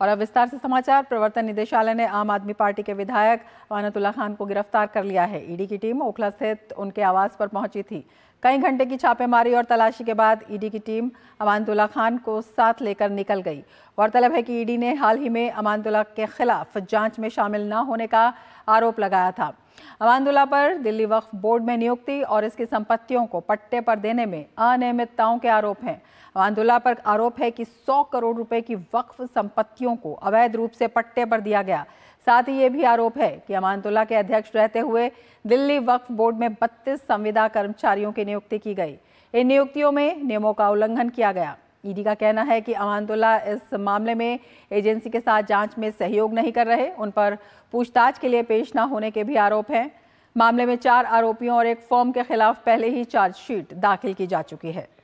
और अब विस्तार से समाचार प्रवर्तन निदेशालय ने आम आदमी पार्टी के विधायक अनतुल्ला खान को गिरफ्तार कर लिया है ईडी की टीम ओखला स्थित उनके आवास पर पहुंची थी कई घंटे की छापेमारी और तलाशी के बाद ईडी की टीम अमानतुल्ला खान को साथ लेकर निकल गई गौरतलब है कि ईडी ने हाल ही में अमानतुल्ला के खिलाफ जांच में शामिल न होने का आरोप लगाया था अमानतुल्ला पर दिल्ली वक्फ बोर्ड में नियुक्ति और इसकी संपत्तियों को पट्टे पर देने में अनियमितताओं के आरोप हैं अमानदुल्ला पर आरोप है कि 100 करोड़ रुपए की वक्फ संपत्तियों को अवैध रूप से पट्टे पर दिया गया साथ ही ये भी आरोप है कि अमानतुल्ला के अध्यक्ष रहते हुए दिल्ली वक्फ बोर्ड में बत्तीस संविदा कर्मचारियों की नियुक्ति की गई इन नियुक्तियों में नियमों का उल्लंघन किया गया ईडी का कहना है कि अमानतुल्ला इस मामले में एजेंसी के साथ जांच में सहयोग नहीं कर रहे उन पर पूछताछ के लिए पेश न होने के भी आरोप हैं मामले में चार आरोपियों और एक फॉर्म के खिलाफ पहले ही चार्जशीट दाखिल की जा चुकी है